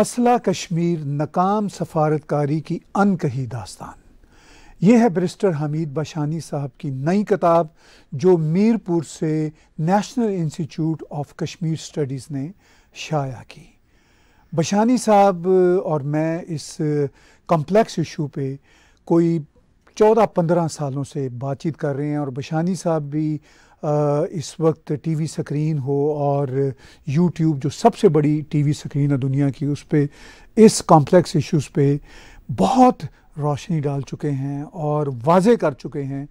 मसला कश्मीर नाकाम सफारतकारी की अनकही दास्तान ये है ब्रिस्टर हमीद बशानी साहब की नई किताब जो मीरपुर से national institute of Kashmir studies ने शाया की बशानी साहब और मैं इस कॉम्प्लेक्स इशू पे कोई चौदह पंद्रह सालों से बातचीत कर रहे हैं और बशानी साहब भी इस वक्त टीवी स्क्रीन हो और यूट्यूब जो सबसे बड़ी टीवी स्क्रीन है दुनिया की उस पर इस कॉम्प्लेक्स इश्यूज़ पे बहुत रोशनी डाल चुके हैं और वाजे कर चुके हैं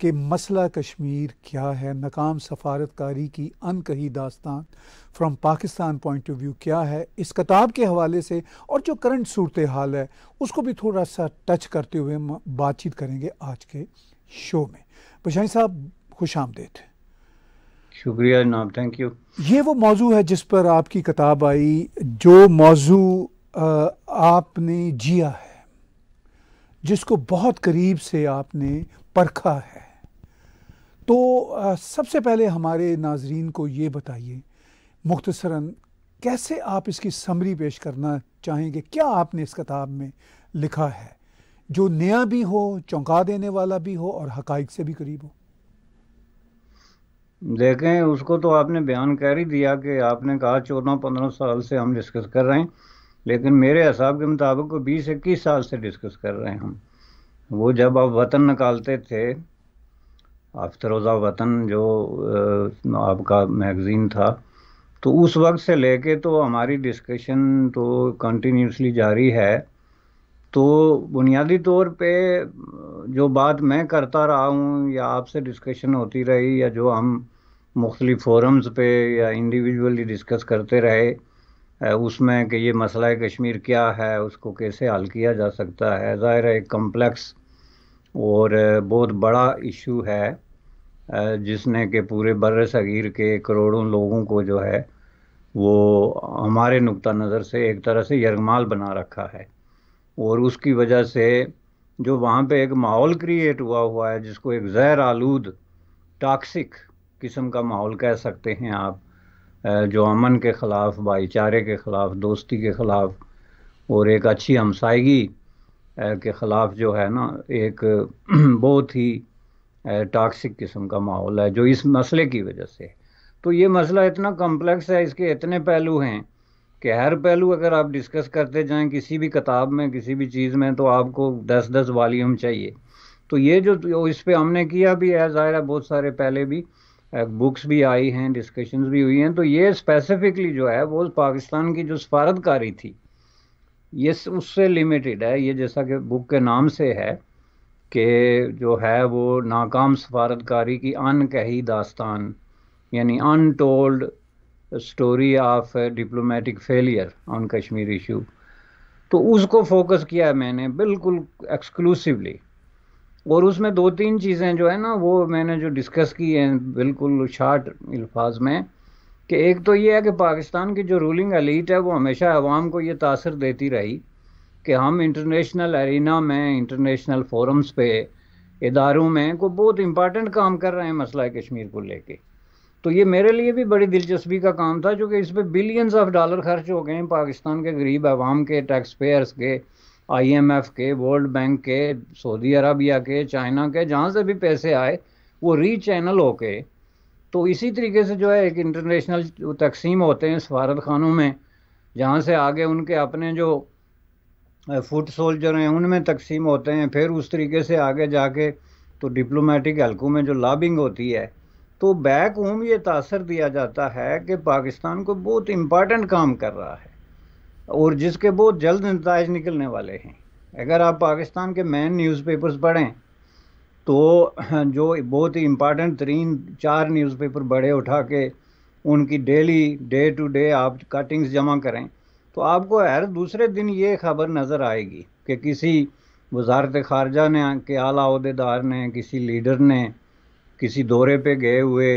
कि मसला कश्मीर क्या है नाकाम सफारतकारी की अनकही दास्तान from Pakistan point of view क्या है इस किताब के हवाले से और जो करंट सूरत हाल है उसको भी थोड़ा सा टच करते हुए हम बातचीत करेंगे आज के शो में बशाई साहब खुश आमदेद शुक्रिया जनाब थैंक यू ये वो मौजू है जिस पर आपकी किताब आई जो मौजू आपने जिया है जिसको बहुत करीब से आपने परखा है तो आ, सबसे पहले हमारे नाजरीन को ये बताइए मुख्तसरा कैसे आप इसकी समरी पेश करना चाहेंगे क्या आपने इस किताब में लिखा है जो नया भी हो चौंका देने वाला भी हो और हकाइक से भी करीब हो देखें उसको तो आपने बयान कर ही दिया कि आपने कहा चौदह पंद्रह साल से हम डिस्कस कर रहे हैं लेकिन मेरे हिसाब के मुताबिक वो बीस इक्कीस साल से डिस्कस कर रहे हैं हम वो जब आप वतन निकालते थे आफ्तरोज़ा वतन जो आपका मैगज़ीन था तो उस वक्त से लेके तो हमारी डिस्कशन तो कंटिन्यूसली जारी है तो बुनियादी तौर पे जो बात मैं करता रहा हूँ या आपसे डिस्कशन होती रही या जो हम मुख्तलि फोरम्स पे या इंडिविजुअली डिस्कस करते रहे उसमें कि ये मसला कश्मीर क्या है उसको कैसे हल किया जा सकता है ज़ाहिर एक कम्प्लेक्स और बहुत बड़ा इशू है जिसने के पूरे बर सग़ीर के करोड़ों लोगों को जो है वो हमारे नुक़ा नज़र से एक तरह से यरमाल बना रखा है और उसकी वजह से जो वहाँ पे एक माहौल क्रिएट हुआ हुआ है जिसको एक जहर आलूद टॉक्सिक किस्म का माहौल कह सकते हैं आप जो अमन के ख़िलाफ़ भाईचारे के ख़िलाफ़ दोस्ती के ख़िलाफ़ और एक अच्छी हमसाइगी के ख़िलाफ़ जो है ना एक बहुत ही टॉक्सिक किस्म का माहौल है जो इस मसले की वजह से तो ये मसला इतना कम्प्लेक्स है इसके इतने पहलू हैं कि हर पहलू अगर आप डिस्कस करते जाएं किसी भी किताब में किसी भी चीज़ में तो आपको दस दस वालीम चाहिए तो ये जो इस पर हमने किया भी है ज़ाहिर है बहुत सारे पहले भी बुक्स भी आई हैं डिस्कशंस भी हुई हैं तो ये स्पेसिफिकली जो है वो पाकिस्तान की जो सफारतकारी थी ये उससे लिमिटेड है ये जैसा कि बुक के नाम से है कि जो है वो नाकाम सफारतकारी की अनकही दास्तान यानी untold story of diplomatic failure on Kashmir issue तो उसको फोकस किया है मैंने बिल्कुल एक्सक्लूसिवली और उसमें दो तीन चीज़ें जो है ना वो मैंने जो डिस्कस की हैं बिल्कुल शार्ट अल्फाज में कि एक तो ये है कि पाकिस्तान की जो रूलिंग अलीट है वो हमेशा आवाम को ये तासर देती रही कि हम इंटरनेशनल एरिना में इंटरनेशनल फोरम्स पे इदारों में को बहुत इम्पॉर्टेंट काम कर रहे हैं मसला कश्मीर को लेके तो ये मेरे लिए भी बड़ी दिलचस्पी का काम था क्योंकि इस पर बिलियंस ऑफ डॉलर खर्च हो गए हैं पाकिस्तान के गरीब आवाम के टैक्स पेयर्स के आईएमएफ के वर्ल्ड बैंक के सऊदी अरबिया के चाइना के जहाँ से भी पैसे आए वो रीचैनल होके तो इसी तरीके से जो है एक इंटरनेशनल तकसीम होते हैं सफारत खानों में जहाँ से आगे उनके अपने जो फुट सोल्जर हैं उनमें तकसीम होते हैं फिर उस तरीके से आगे जाके तो डिप्लोमेटिक हल्कों में जो लाबिंग होती है तो बैक होम ये तासर दिया जाता है कि पाकिस्तान को बहुत इम्पॉर्टेंट काम कर रहा है और जिसके बहुत जल्द नतज निकलने वाले हैं अगर आप पाकिस्तान के मेन न्यूज़पेपर्स पढ़ें तो जो बहुत ही इम्पॉर्टेंट तरीन चार न्यूज़पेपर बड़े उठा के उनकी डेली डे टू डे आप कटिंग्स जमा करें तो आपको हर दूसरे दिन ये खबर नज़र आएगी कि किसी वजारत खारजा ने के आला ने किसी लीडर ने किसी दौरे पे गए हुए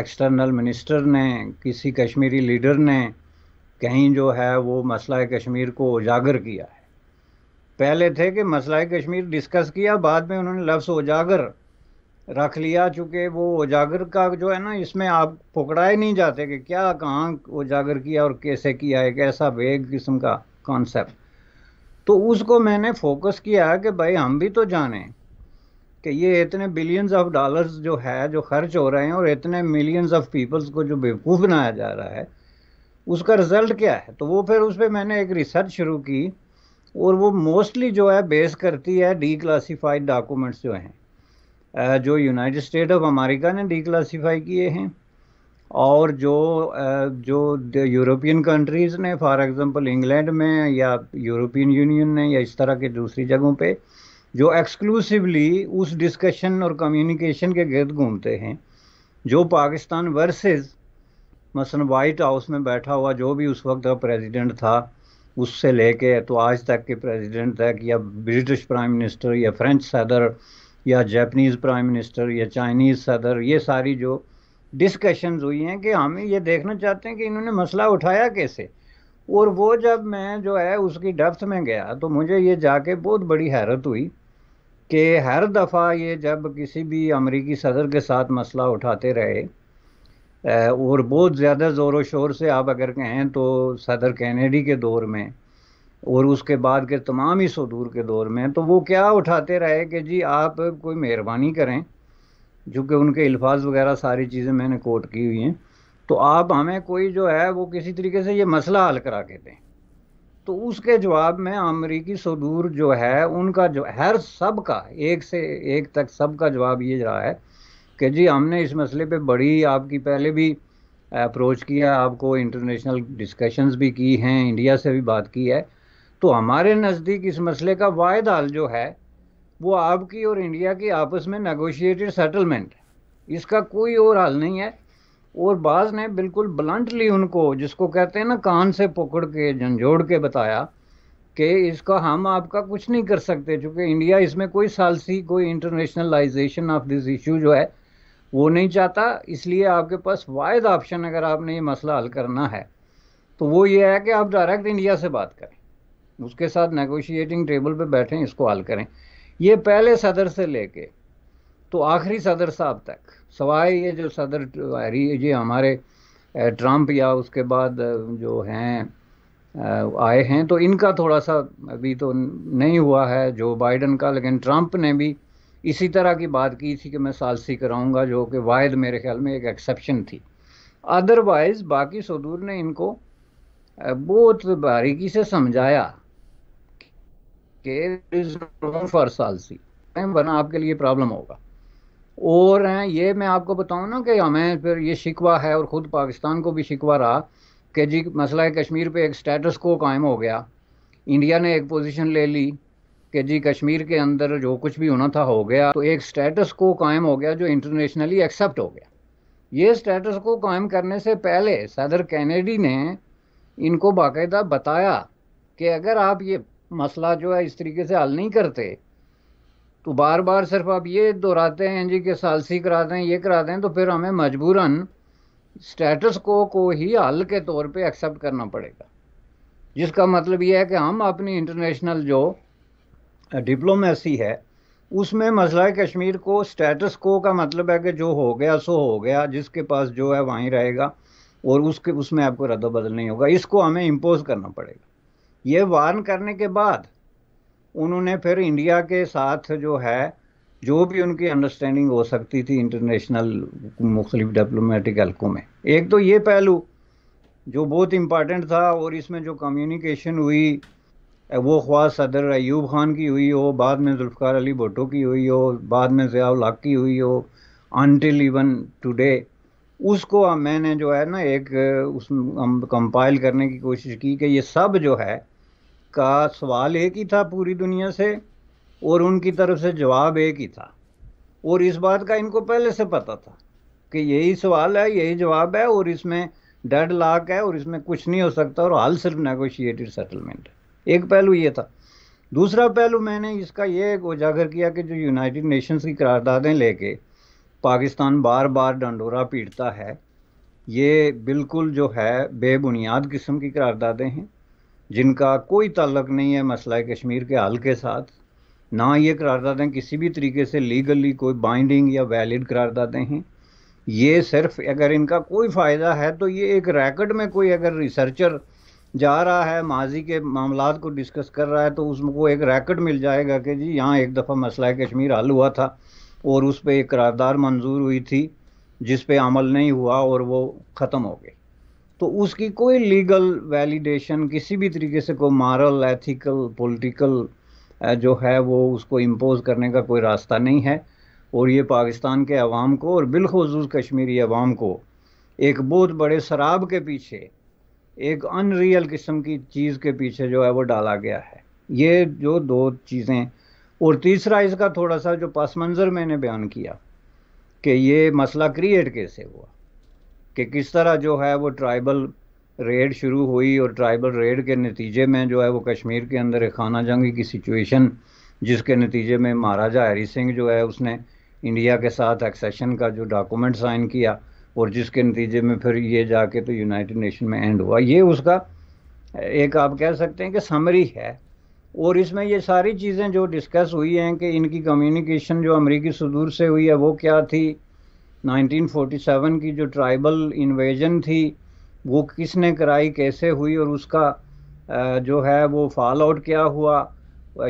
एक्सटर्नल मिनिस्टर ने किसी कश्मीरी लीडर ने कहीं जो है वो मसला कश्मीर को उजागर किया है पहले थे कि मसला कश्मीर डिस्कस किया बाद में उन्होंने लफ्ज़ उजागर रख लिया चूँकि वो उजागर का जो है ना इसमें आप पकड़ाए नहीं जाते कि क्या कहाँ उजागर किया और कैसे किया एक ऐसा वेग किस्म का कॉन्सेप्ट तो उसको मैंने फोकस किया कि भाई हम भी तो जाने कि ये इतने बिलियंस ऑफ डॉलर्स जो है जो खर्च हो रहे हैं और इतने मिलियंस ऑफ पीपल्स को जो बेवकूफ़ बनाया जा रहा है उसका रिज़ल्ट क्या है तो वो फिर उस पर मैंने एक रिसर्च शुरू की और वो मोस्टली जो है बेस करती है डी क्लासीफाइड डॉक्यूमेंट्स जो हैं जो यूनाइटेड स्टेट ऑफ अमेरिका ने डी क्लासीफाई किए हैं और जो जो यूरोपियन कंट्रीज़ ने फॉर एग्ज़ाम्पल इंग्लैंड में या यूरोपियन यूनियन ने या इस तरह के दूसरी जगहों पे जो एक्सक्लूसिवली उस डिस्कशन और कम्युनिकेशन के गर्द घूमते हैं जो पाकिस्तान वर्सेस मसलन वाइट हाउस में बैठा हुआ जो भी उस वक्त का प्रेसिडेंट था उससे लेके तो आज तक के प्रेसिडेंट तक या ब्रिटिश प्राइम मिनिस्टर या फ्रेंच सदर या जापानीज़ प्राइम मिनिस्टर या चाइनीज़ सदर ये सारी जो डिस्कशंस हुई हैं कि हम ये देखना चाहते हैं कि इन्होंने मसला उठाया कैसे और वो जब मैं जो है उसकी डेफ्थ में गया तो मुझे ये जाके बहुत बड़ी हैरत हुई कि हर दफ़ा ये जब किसी भी अमरीकी सदर के साथ मसला उठाते रहे और बहुत ज़्यादा ज़ोर व शोर से आप अगर कहें तो सदर कैनेडी के दौर में और उसके बाद के तमाम ही सदूर के दौर में तो वो क्या उठाते रहे कि जी आप कोई मेहरबानी करें जो कि उनके अल्फाज वगैरह सारी चीज़ें मैंने कोट की हुई हैं तो आप हमें कोई जो है वो किसी तरीके से ये मसला हल करा के दें तो उसके जवाब में अमरीकी सदूर जो है उनका जो हर सब का एक से एक तक सब का जवाब ये रहा है कि जी हमने इस मसले पे बड़ी आपकी पहले भी अप्रोच किया आपको इंटरनेशनल डिस्कशंस भी की हैं इंडिया से भी बात की है तो हमारे नज़दीक इस मसले का वायद हाल जो है वो आपकी और इंडिया की आपस में नगोशिएटेड सेटलमेंट इसका कोई और हल नहीं है और बाज ने बिल्कुल ब्लंटली उनको जिसको कहते हैं ना कान से पकड़ के झंझोड़ के बताया कि इसका हम आपका कुछ नहीं कर सकते चूँकि इंडिया इसमें कोई सालसी कोई इंटरनेशनलाइजेशन ऑफ दिस इशू जो है वो नहीं चाहता इसलिए आपके पास वायद ऑप्शन अगर आपने ये मसला हल करना है तो वो ये है कि आप डायरेक्ट इंडिया से बात करें उसके साथ नेगोशिएटिंग टेबल पे बैठें इसको हल करें ये पहले सदर से लेके तो आखिरी सदर साहब तक सवाए ये जो सदर ये हमारे ट्रंप या उसके बाद जो हैं आए हैं तो इनका थोड़ा सा अभी तो नहीं हुआ है जो बाइडन का लेकिन ट्रंप ने भी इसी तरह की बात की थी कि मैं सालसी कराऊंगा जो कि वायद मेरे ख्याल में एक एक्सेप्शन थी अदरवाइज़ बाकी सदूर ने इनको बहुत बारीकी से समझाया कि फॉर सालसी वरना आपके लिए प्रॉब्लम होगा और ये मैं आपको बताऊं ना कि हमें फिर ये शिकवा है और ख़ुद पाकिस्तान को भी शिकवा रहा कि जी मसला कश्मीर पे एक स्टेटस को कायम हो गया इंडिया ने एक पोजीशन ले ली कि जी कश्मीर के अंदर जो कुछ भी होना था हो गया तो एक स्टेटस को कायम हो गया जो इंटरनेशनली एक्सेप्ट हो गया ये स्टेटस को कायम करने से पहले सदर कैनेडी ने इनको बाकायदा बताया कि अगर आप ये मसला जो है इस तरीके से हल नहीं करते तो बार बार सिर्फ आप ये दोहराते हैं जी कि सालसी कराते हैं ये कराते हैं तो फिर हमें मजबूरन स्टेटस को को ही हल के तौर पे एक्सेप्ट करना पड़ेगा जिसका मतलब ये है कि हम अपनी इंटरनेशनल जो डिप्लोमेसी है उसमें मसला कश्मीर को स्टेटस को का मतलब है कि जो हो गया सो हो गया जिसके पास जो है वहीं रहेगा और उसके उसमें आपको रद्द बदल नहीं होगा इसको हमें इम्पोज करना पड़ेगा ये वार्न करने के बाद उन्होंने फिर इंडिया के साथ जो है जो भी उनकी अंडरस्टैंडिंग हो सकती थी इंटरनेशनल मुख्तलिफ डिप्लोमेटिक हल्कों में एक तो ये पहलू जो बहुत इम्पॉर्टेंट था और इसमें जो कम्युनिकेशन हुई वो ख्वाह सदर ऐब ख़ान की हुई हो बाद में जुल्फ़ार अली भुट्टो की हुई हो बाद में ज़िया हक की हुई हो अनटिल इवन टुडे उसको मैंने जो है ना एक उस हम कंपाइल करने की कोशिश की कि ये सब जो है का सवाल एक ही था पूरी दुनिया से और उनकी तरफ से जवाब एक ही था और इस बात का इनको पहले से पता था कि यही सवाल है यही जवाब है और इसमें डेढ़ लाख है और इसमें कुछ नहीं हो सकता और हाल सिर्फ नेगोशिएटेड सेटलमेंट है एक पहलू ये था दूसरा पहलू मैंने इसका ये उजागर किया कि जो यूनाइटेड नेशंस की करारदादें लेके पाकिस्तान बार बार डंडोरा पीटता है ये बिल्कुल जो है बेबुनियाद किस्म की करारदादें हैं जिनका कोई ताल्लक नहीं है मसला कश्मीर के हल के साथ ना ये करारदादें किसी भी तरीके से लीगली कोई बाइंडिंग या वैलिड करारदादें हैं ये सिर्फ अगर इनका कोई फ़ायदा है तो ये एक रैकेट में कोई अगर रिसर्चर जा रहा है माजी के मामला को डिस्कस कर रहा है तो उसको एक रैकेट मिल जाएगा कि जी यहाँ एक दफ़ा मसला कश्मीर हल हुआ था और उस पर एक करारदार मंजूर हुई थी जिस पे अमल नहीं हुआ और वो ख़त्म हो गई तो उसकी कोई लीगल वैलिडेशन किसी भी तरीके से कोई मॉरल एथिकल पॉलिटिकल जो है वो उसको इम्पोज करने का कोई रास्ता नहीं है और ये पाकिस्तान के अवाम को और बिलखसूस कश्मीरी अवाम को एक बहुत बड़े शराब के पीछे एक अनरियल किस्म की चीज़ के पीछे जो है वो डाला गया है ये जो दो चीज़ें और तीसरा इसका थोड़ा सा जो पस मंज़र मैंने बयान किया कि ये मसला क्रिएट कैसे हुआ कि किस तरह जो है वो ट्राइबल रेड शुरू हुई और ट्राइबल रेड के नतीजे में जो है वो कश्मीर के अंदर एक खाना जंगी की सिचुएशन जिसके नतीजे में महाराजा हरी सिंह जो है उसने इंडिया के साथ एक्सेशन का जो डॉक्यूमेंट साइन किया और जिसके नतीजे में फिर ये जाके तो यूनाइटेड नेशन में एंड हुआ ये उसका एक आप कह सकते हैं कि समरी है और इसमें ये सारी चीज़ें जो डिस्कस हुई हैं कि इनकी कम्युनिकेशन जो अमेरिकी सदूर से हुई है वो क्या थी 1947 की जो ट्राइबल इन्वेजन थी वो किसने कराई कैसे हुई और उसका जो है वो फॉल आउट क्या हुआ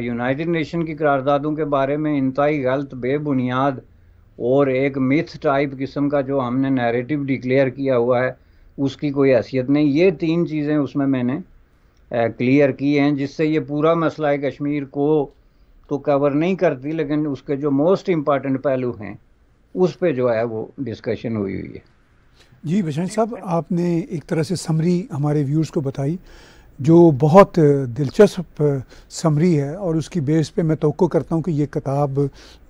यूनाइटेड नेशन की करारदादों के बारे में इंतई गलत बेबुनियाद और एक मिथ टाइप किस्म का जो हमने नैरेटिव डिक्लेयर किया हुआ है उसकी कोई हैसियत नहीं ये तीन चीज़ें उसमें मैंने क्लियर की हैं जिससे ये पूरा मसला है कश्मीर को तो कवर नहीं करती लेकिन उसके जो मोस्ट इम्पॉर्टेंट पहलू हैं उस पर जो है वो डिस्कशन हुई हुई है जी बशंत साहब आपने एक तरह से समरी हमारे व्यूर्स को बताई जो बहुत दिलचस्प समरी है और उसकी बेस पे मैं तो करता हूँ कि ये किताब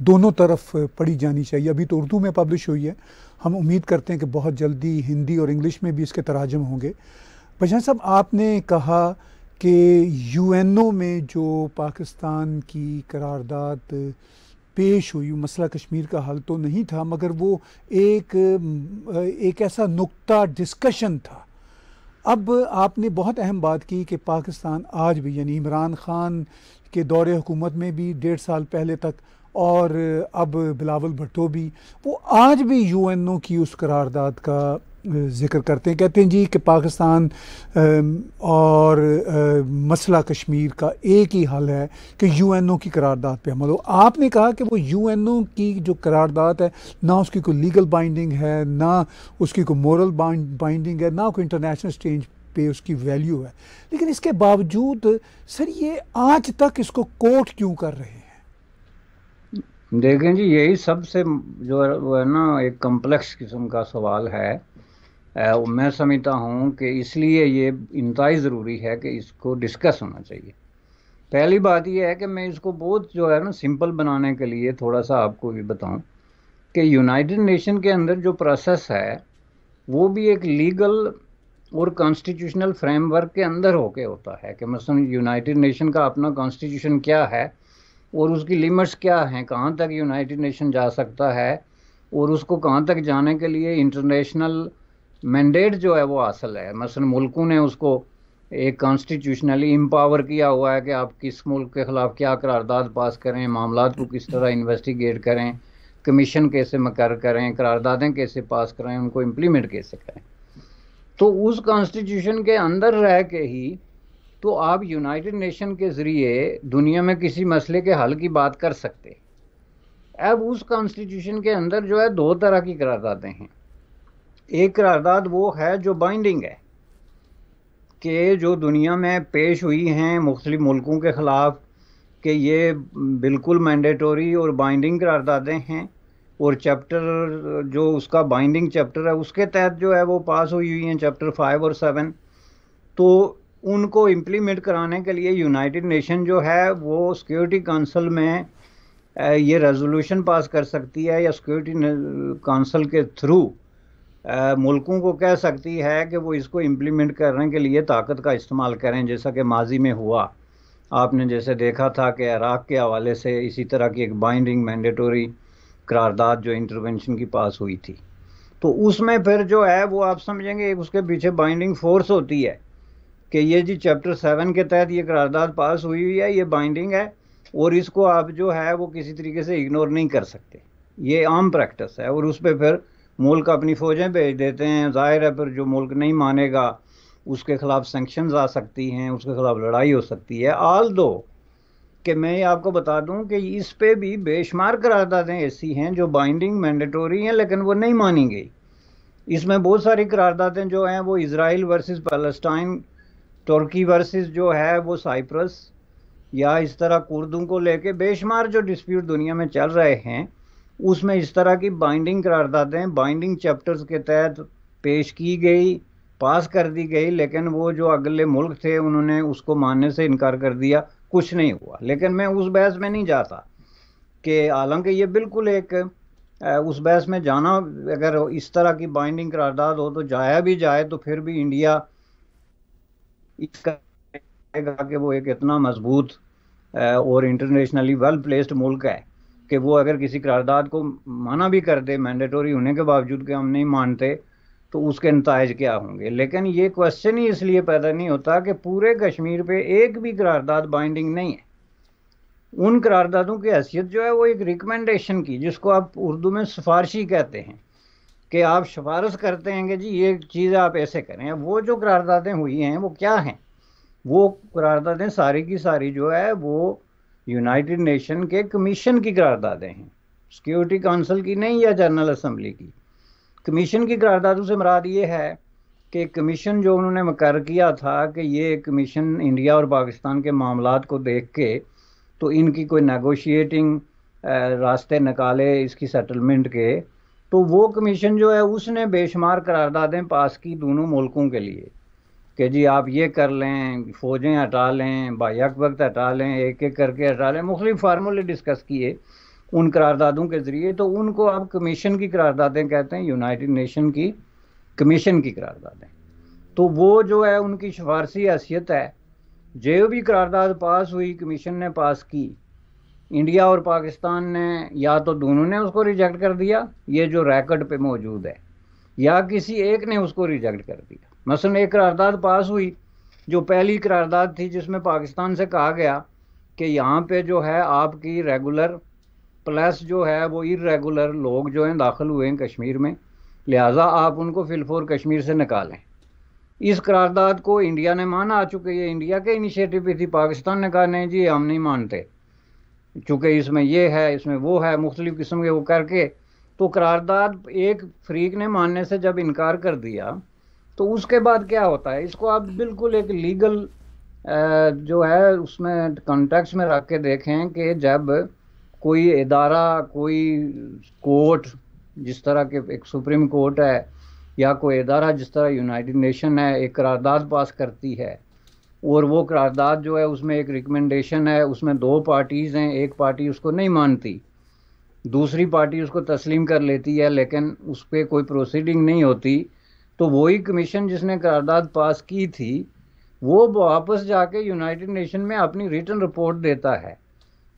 दोनों तरफ पढ़ी जानी चाहिए अभी तो उर्दू में पब्लिश हुई है हम उम्मीद करते हैं कि बहुत जल्दी हिंदी और इंग्लिश में भी इसके तराजम होंगे बशान साहब आपने कहा कि यूएनओ में जो पाकिस्तान की करारदाद पेश हुई मसला कश्मीर का हल तो नहीं था मगर वो एक एक ऐसा नुक्ता डिस्कशन था अब आपने बहुत अहम बात की कि पाकिस्तान आज भी यानी इमरान ख़ान के दौर हुकूमत में भी डेढ़ साल पहले तक और अब बिलावल भट्टो भी वो आज भी यू एन ओ की उस करारदाद का ज़िक्र करते हैं कहते हैं जी कि पाकिस्तान और मसला कश्मीर का एक ही हल है कि यू एन ओ की करारदाद पे अमल हो आपने कहा कि वो यू एन ओ की जो करारदाद है ना उसकी कोई लीगल बाइंडिंग है ना उसकी कोई मॉरल बाइंडिंग है ना कोई इंटरनेशनल स्टेज पे उसकी वैल्यू है लेकिन इसके बावजूद सर ये आज तक इसको कोट क्यों कर रहे हैं देखें जी यही सबसे जो है ना एक कम्प्लेक्स किस्म का सवाल है मैं समझता हूँ कि इसलिए ये इंतहाई ज़रूरी है कि इसको डिस्कस होना चाहिए पहली बात यह है कि मैं इसको बहुत जो है ना सिंपल बनाने के लिए थोड़ा सा आपको भी बताऊं कि यूनाइटेड नेशन के अंदर जो प्रोसेस है वो भी एक लीगल और कॉन्स्टिट्यूशनल फ्रेमवर्क के अंदर होके होता है कि मसलन यूनाइटेड नेशन का अपना कॉन्स्टिट्यूशन क्या है और उसकी लिमिट्स क्या हैं कहाँ तक यूनाइटेड नेशन जा सकता है और उसको कहाँ तक जाने के लिए इंटरनेशनल मैंडेट जो है वो हासिल है मसलन मुल्कों ने उसको एक कॉन्स्टिट्यूशनली एम्पावर किया हुआ है कि आप किस मुल्क के ख़िलाफ़ क्या करारदाद पास करें मामला को किस तरह इन्वेस्टिगेट करें कमीशन कैसे मकर करें करारदादें कैसे पास करें उनको इम्प्लीमेंट कैसे करें तो उस कॉन्स्टिट्यूशन के अंदर रह के ही तो आप यूनाइटेड नेशन के ज़रिए दुनिया में किसी मसले के हल की बात कर सकते अब उस कॉन्स्टिट्यूशन के अंदर जो है दो तरह की करारदादें हैं एक करारदाद वो है जो बाइंडिंग है कि जो दुनिया में पेश हुई हैं मुख्तलिफ मुल्कों के ख़िलाफ़ कि ये बिल्कुल मैंडेटोरी और बाइंडिंग करारदादें हैं और चैप्टर जो उसका बाइंडिंग चैप्टर है उसके तहत जो है वो पास हुई हुई हैं चैप्टर फाइव और सेवन तो उनको इम्प्लीमेंट कराने के लिए यूनाइटेड नेशन जो है वो सिक्योरिटी काउंसिल में ये रेजोल्यूशन पास कर सकती है या सिक्योरिटी काउंसिल के थ्रू मुल्कों को कह सकती है कि वो इसको इम्प्लीमेंट करने के लिए ताकत का इस्तेमाल करें जैसा कि माजी में हुआ आपने जैसे देखा था कि इराक़ के हवाले से इसी तरह की एक बाइंडिंग मैंडेटोरी करारदाद जो इंटरवेंशन की पास हुई थी तो उसमें फिर जो है वो आप समझेंगे एक उसके पीछे बाइंडिंग फोर्स होती है कि ये जी चैप्टर सेवन के तहत ये करारदाद पास हुई हुई है ये बाइंडिंग है और इसको आप जो है वो किसी तरीके से इग्नोर नहीं कर सकते ये आम प्रैक्टिस है और उस पर फिर मुल्क अपनी फौजें भेज देते हैं ज़ाहिर है पर जो मुल्क नहीं मानेगा उसके ख़िलाफ़ सेंक्शन आ सकती हैं उसके ख़िलाफ़ लड़ाई हो सकती है आल दो कि मैं ये आपको बता दूं कि इस पे भी बेशुमार करारदादें ऐसी हैं जो बाइंडिंग मैंडेटोरी हैं लेकिन वो नहीं मानी गई इसमें बहुत सारी करारदादें जो हैं वो इसराइल वर्सेस पैलेस्टाइन तुर्की वर्सेस जो है वो साइप्रस या इस तरह कुर्दों को लेके बेशुमार जो डिस्प्यूट दुनिया में चल रहे हैं उसमें इस तरह की बाइंडिंग करारदादें बाइंडिंग चैप्टर्स के तहत पेश की गई पास कर दी गई लेकिन वो जो अगले मुल्क थे उन्होंने उसको मानने से इनकार कर दिया कुछ नहीं हुआ लेकिन मैं उस बहस में नहीं जाता कि हालांकि ये बिल्कुल एक उस बहस में जाना अगर इस तरह की बाइंडिंग करारदाद हो तो जाया भी जाए तो फिर भी इंडिया इसका कि वो एक इतना मजबूत और इंटरनेशनली वेल प्लेस्ड मुल्क है कि वो अगर किसी करारदाद को माना भी करते मैंडेटोरी होने के बावजूद कि हम नहीं मानते तो उसके नतज क्या होंगे लेकिन ये क्वेश्चन ही इसलिए पैदा नहीं होता कि पूरे कश्मीर पे एक भी करारदाद बाइंडिंग नहीं है उन करारदादों की हैसियत जो है वो एक रिकमेंडेशन की जिसको आप उर्दू में सिफारशी कहते हैं कि आप सिफारश करते हैं कि जी ये चीज़ आप ऐसे करें वो जो करारदादें हुई हैं वो क्या हैं वो करारदादें सारी की सारी जो है वो यूनाइटेड नेशन के कमीशन की करारदादें हैं सिक्योरिटी काउंसिल की नहीं या जनरल असम्बली की कमीशन की करारदादों से मराद ये है कि कमीशन जो उन्होंने मकर किया था कि ये कमीशन इंडिया और पाकिस्तान के मामला को देख के तो इनकी कोई नेगोशिएटिंग रास्ते निकाले इसकी सेटलमेंट के तो वो कमीशन जो है उसने बेशुमार करारदादें पास की दोनों मुल्कों के लिए कि जी आप ये कर लें फ़ौजें हटा लें बायक वक्त तो हटा लें एक एक करके हटा लें मुख्तलिफ फार्मूले डिस्कस किए उन करारदादों के ज़रिए तो उनको आप कमीशन की करारदादें कहते हैं यूनाइटेड नेशन की कमीशन की करारदादें तो वो जो है उनकी सिफारसी हैसियत है जो भी करारदाद पास हुई कमीशन ने पास की इंडिया और पाकिस्तान ने या तो दोनों ने उसको रिजेक्ट कर दिया ये जो रैकड पे मौजूद है या किसी एक ने उसको रिजेक्ट कर दिया मसलन एक करारदाद पास हुई जो पहली करारदाद थी जिसमें पाकिस्तान से कहा गया कि यहाँ पे जो है आपकी रेगुलर प्लस जो है वो इरेगुलर लोग जो हैं दाखिल हुए हैं कश्मीर में लिहाजा आप उनको फिलफोर कश्मीर से निकालें इस करारदाद को इंडिया ने माना आ चुके ये इंडिया के इनिशिएटिव पे थी पाकिस्तान ने कहा नहीं जी हम नहीं मानते चूँकि इसमें ये है इसमें वो है मुख्तलिफ़ किस्म के वो करके तो करारदाद एक फ्रीक ने मानने से जब इनकार कर दिया तो उसके बाद क्या होता है इसको आप बिल्कुल एक लीगल जो है उसमें कॉन्टेक्स में रख के देखें कि जब कोई इदारा कोई कोर्ट जिस तरह के एक सुप्रीम कोर्ट है या कोई इदारा जिस तरह यूनाइटेड नेशन है एक करारदाद पास करती है और वो करारदाद जो है उसमें एक रिकमेंडेशन है उसमें दो पार्टीज़ हैं एक पार्टी उसको नहीं मानती दूसरी पार्टी उसको तस्लीम कर लेती है लेकिन उस पर कोई प्रोसीडिंग नहीं होती तो वही कमीशन जिसने करारदाद पास की थी वो वापस जाके यूनाइटेड नेशन में अपनी रिटर्न रिपोर्ट देता है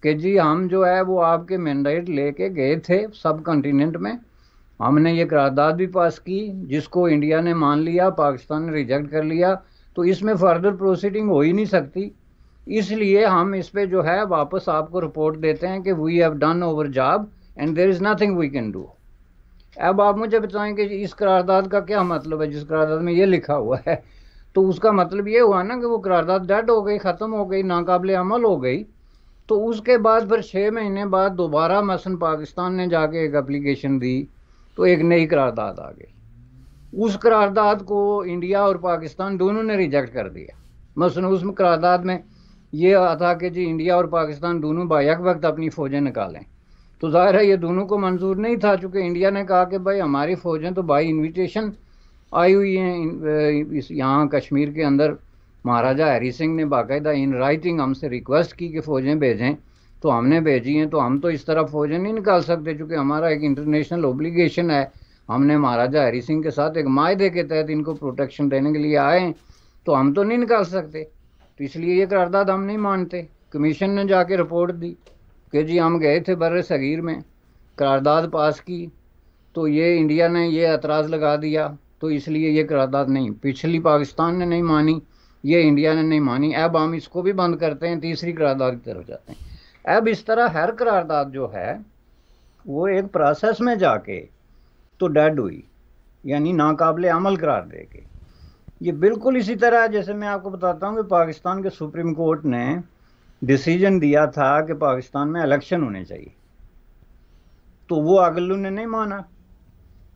कि जी हम जो है वो आपके मैंडेट लेके गए थे सब कंटिनेंट में हमने ये करारदाद भी पास की जिसको इंडिया ने मान लिया पाकिस्तान ने रिजेक्ट कर लिया तो इसमें फर्दर प्रोसीडिंग हो ही नहीं सकती इसलिए हम इस पर जो है वापस आपको रिपोर्ट देते हैं कि we have done our job and there is nothing we can do अब आप मुझे बताएं कि इस करारदाद का क्या मतलब है जिस करारदाद में ये लिखा हुआ है तो उसका मतलब ये हुआ ना कि वो करारदाद डेड हो गई ख़त्म हो गई नाकबले अमल हो गई तो उसके बाद फिर छः महीने बाद दोबारा मसन पाकिस्तान ने जाके एक अप्लीकेशन दी तो एक नई करारदाद आ गई उस करारदाद को इंडिया और पाकिस्तान दोनों ने रिजेक्ट कर दिया मसन उस करारदाद में ये आता कि जी इंडिया और पाकिस्तान दोनों बायक वक्त अपनी फ़ौजें निकालें तो ज़ाहिर है ये दोनों को मंजूर नहीं था चूँकि इंडिया ने कहा कि भाई हमारी फ़ौजें तो बाई इन्विटेशन आई हुई हैं इस यहाँ कश्मीर के अंदर महाराजा हरी सिंह ने बाकायदा इन राइटिंग हमसे रिक्वेस्ट की कि फ़ौजें भेजें तो हमने भेजी हैं तो हम तो इस तरह फ़ौजें नहीं निकाल सकते चूँकि हमारा एक इंटरनेशनल ओब्लीगेशन है हमने महाराजा हरी सिंह के साथ एक माहे के तहत इनको प्रोटेक्शन देने के लिए आए हैं तो हम तो नहीं निकाल सकते तो इसलिए ये करारदाद हम नहीं मानते कमीशन ने जाके रिपोर्ट दी कि जी हम गए थे बर सगीर में करारदाद पास की तो ये इंडिया ने ये एतराज़ लगा दिया तो इसलिए ये करारदाद नहीं पिछली पाकिस्तान ने नहीं मानी ये इंडिया ने नहीं मानी अब हम इसको भी बंद करते हैं तीसरी करारदाद की तरफ जाते हैं अब इस तरह हर करारदाद जो है वो एक प्रोसेस में जाके तो डेड हुई यानी नाकबले अमल करार दे के ये बिल्कुल इसी तरह जैसे मैं आपको बताता हूँ कि पाकिस्तान के सुप्रीम कोर्ट ने डिसीजन दिया था कि पाकिस्तान में इलेक्शन होने चाहिए तो वो अगलू ने नहीं माना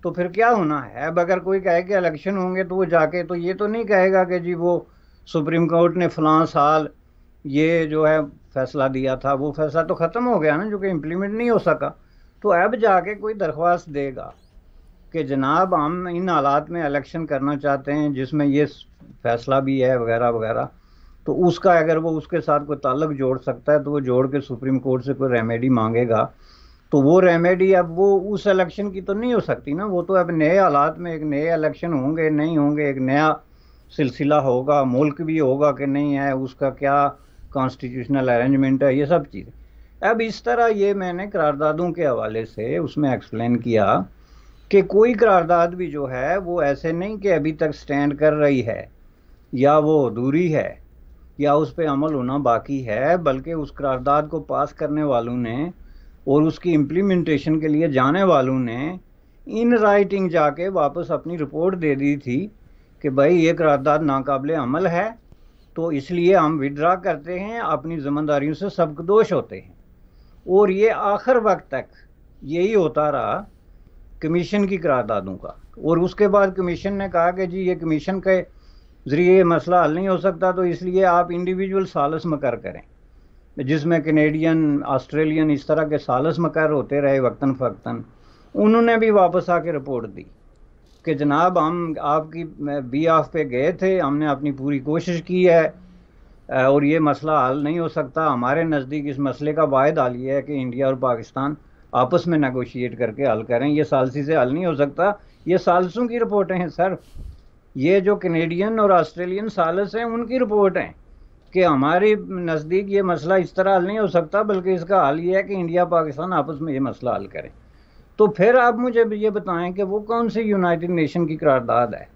तो फिर क्या होना है अब अगर कोई कहे कि इलेक्शन होंगे तो वो जाके तो ये तो नहीं कहेगा कि जी वो सुप्रीम कोर्ट ने फलां साल ये जो है फैसला दिया था वो फैसला तो ख़त्म हो गया ना जो कि इम्प्लीमेंट नहीं हो सका तो अब जाके कोई दरख्वास्त देगा कि जनाब हम इन हालात में इलेक्शन करना चाहते हैं जिसमें ये फैसला भी है वगैरह वगैरह तो उसका अगर वो उसके साथ कोई ताल्लुक जोड़ सकता है तो वो जोड़ के सुप्रीम कोर्ट से कोई रेमेडी मांगेगा तो वो रेमेडी अब वो उस इलेक्शन की तो नहीं हो सकती ना वो तो अब नए हालात में एक नए इलेक्शन होंगे नहीं होंगे एक नया सिलसिला होगा मुल्क भी होगा कि नहीं है उसका क्या कॉन्स्टिट्यूशनल अरेंजमेंट है ये सब चीज़ अब इस तरह ये मैंने करारदादों के हवाले से उसमें एक्सप्लेन किया कि कोई करारदाद भी जो है वो ऐसे नहीं कि अभी तक स्टैंड कर रही है या वो अधूरी है या उस पर अमल होना बाकी है बल्कि उस करारदाद को पास करने वालों ने और उसकी इम्प्लीमेंटेशन के लिए जाने वालों ने इन राइटिंग जाके वापस अपनी रिपोर्ट दे दी थी कि भाई ये करारदाद नाकबिल अमल है तो इसलिए हम विड्रा करते हैं अपनी जिम्मेदारियों से सबकदोश होते हैं और ये आखिर वक्त तक यही होता रहा कमीशन की करारदादों का और उसके बाद कमीशन ने कहा कि जी ये कमीशन के जरिए ये मसला हल नहीं हो सकता तो इसलिए आप इंडिविजुअल सालस मकर करें जिसमें कनेडियन ऑस्ट्रेलियन इस तरह के सालस मकर होते रहे वक्ता फ़क्तन उन्होंने भी वापस आके रिपोर्ट दी कि जनाब हम आपकी बी आफ पे गए थे हमने अपनी पूरी कोशिश की है और ये मसला हल नहीं हो सकता हमारे नज़दीक इस मसले का वायद हाल ये है कि इंडिया और पाकिस्तान आपस में नगोशिएट करके हल करें ये सालसी से हल नहीं हो सकता ये सालसों की रिपोर्टें हैं सर ये जो कनेडियन और ऑस्ट्रेलियन सालस हैं उनकी रिपोर्ट है कि हमारे नज़दीक ये मसला इस तरह हल नहीं हो सकता बल्कि इसका हल ये है कि इंडिया पाकिस्तान आपस में ये मसला हल करें तो फिर आप मुझे ये बताएं कि वो कौन सी यूनाइटेड नेशन की करारदाद है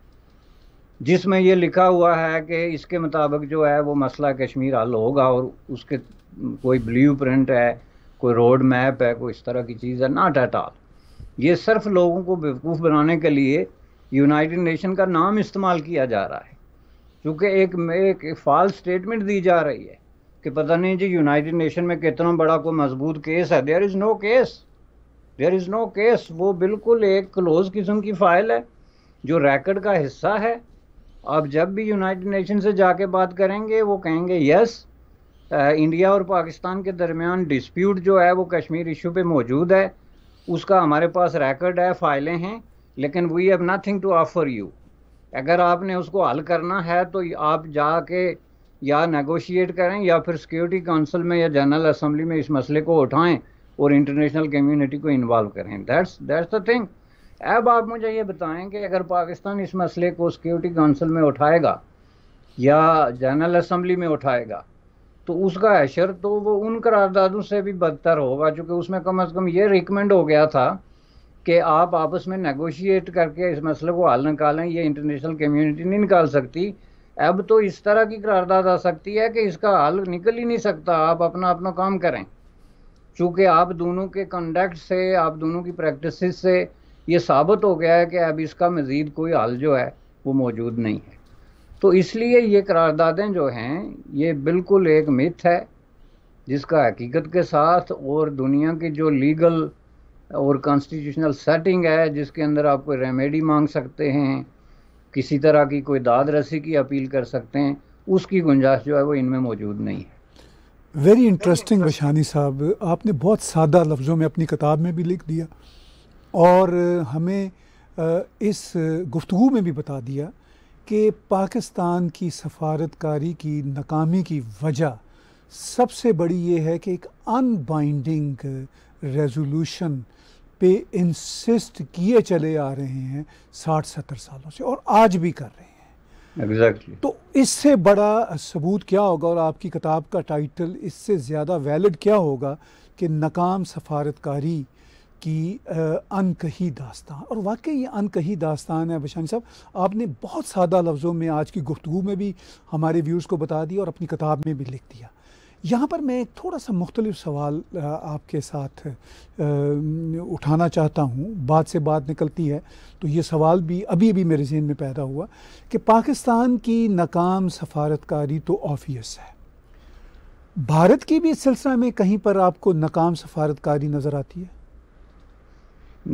जिसमें ये लिखा हुआ है कि इसके मुताबिक जो है वो मसला कश्मीर हल होगा और उसके कोई ब्लू प्रिंट है कोई रोड मैप है कोई इस तरह की चीज़ है नॉट एट ऑल ये सिर्फ लोगों को बेवकूफ़ बनाने के लिए यूनाइटेड नेशन का नाम इस्तेमाल किया जा रहा है क्योंकि एक एक फॉल्स स्टेटमेंट दी जा रही है कि पता नहीं जी यूनाइटेड नेशन में कितना बड़ा कोई मजबूत केस है there is no case there is no case वो बिल्कुल एक क्लोज किस्म की फाइल है जो रैकेट का हिस्सा है आप जब भी यूनाइटेड नेशन से जाके बात करेंगे वो कहेंगे यस इंडिया और पाकिस्तान के दरमियान डिस्प्यूट जो है वो कश्मीर इशू पे मौजूद है उसका हमारे पास रैकर्ड है फाइलें हैं लेकिन we have nothing to offer you अगर आपने उसको हल करना है तो आप जाके या नेगोशिएट करें या फिर सिक्योरिटी काउंसिल में या जनरल असम्बली में इस मसले को उठाएं और इंटरनेशनल कम्युनिटी को इन्वॉल्व करें दैट्स दैट्स द थिंग अब आप मुझे ये बताएं कि अगर पाकिस्तान इस मसले को सिक्योरिटी काउंसिल में उठाएगा या जनरल असम्बली में उठाएगा तो उसका असर तो वो उन करारदादों से भी बदतर होगा चूँकि उसमें कम अज़ कम ये रिकमेंड हो गया था कि आप आपस में नेगोशिएट करके इस मसले को हल निकालें ये इंटरनेशनल कम्युनिटी नहीं निकाल सकती अब तो इस तरह की करारदाद आ सकती है कि इसका हल निकल ही नहीं सकता आप अपना अपना काम करें चूँकि आप दोनों के कंडक्ट से आप दोनों की प्रैक्टिस से ये साबित हो गया है कि अब इसका मज़ीद कोई हल जो है वो मौजूद नहीं है तो इसलिए ये करारदादें जो हैं ये बिल्कुल एक मिथ है जिसका हकीकत के साथ और दुनिया की जो लीगल और कॉन्स्टिट्यूशनल सेटिंग है जिसके अंदर आप कोई रेमेडी मांग सकते हैं किसी तरह की कोई दाद रसी की अपील कर सकते हैं उसकी गुंजाइश जो है वो इनमें मौजूद नहीं है वेरी इंटरेस्टिंग वशानी साहब आपने बहुत सादा लफ्ज़ों में अपनी किताब में भी लिख दिया और हमें इस गुफ्तु में भी बता दिया कि पाकिस्तान की सफारतकारी की नाकामी की वजह सबसे बड़ी ये है कि एक अनबाइंडिंग रेजोल्यूशन पे इंसिस्ट किए चले आ रहे हैं साठ सत्तर सालों से और आज भी कर रहे हैं exactly. तो इससे बड़ा सबूत क्या होगा और आपकी किताब का टाइटल इससे ज़्यादा वैलिड क्या होगा कि नाकाम सफारतकारी की अनकही दास्तान और वाकई ये अनकही दास्तान है बशानी साहब आपने बहुत सादा लफ्ज़ों में आज की गुफ्तु में भी हमारे व्यूज़ को बता दिया और अपनी किताब में भी लिख दिया यहाँ पर मैं एक थोड़ा सा मुख्तलिफ सवाल आपके साथ उठाना चाहता हूँ बात से बात निकलती है तो ये सवाल भी अभी अभी मेरे जहन में पैदा हुआ कि पाकिस्तान की नाकाम सफारतकारी तो ऑफियस है भारत की भी इस सिलसिला में कहीं पर आपको नाकाम सफारतकारी नज़र आती है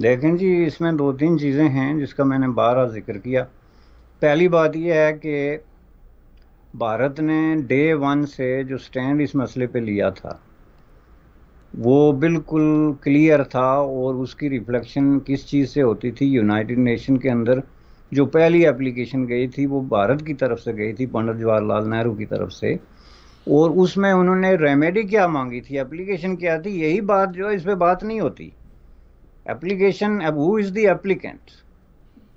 देखें जी इसमें दो तीन चीज़ें हैं जिसका मैंने बारह जिक्र किया पहली बात यह है कि भारत ने डे वन से जो स्टैंड इस मसले पे लिया था वो बिल्कुल क्लियर था और उसकी रिफ्लेक्शन किस चीज़ से होती थी यूनाइटेड नेशन के अंदर जो पहली एप्लीकेशन गई थी वो भारत की तरफ से गई थी पंडित जवाहरलाल नेहरू की तरफ से और उसमें उन्होंने रेमेडी क्या मांगी थी एप्लीकेशन क्या थी यही बात जो है इस पर बात नहीं होती एप्लीकेशन अब हु इज़ दी एप्लीकेंट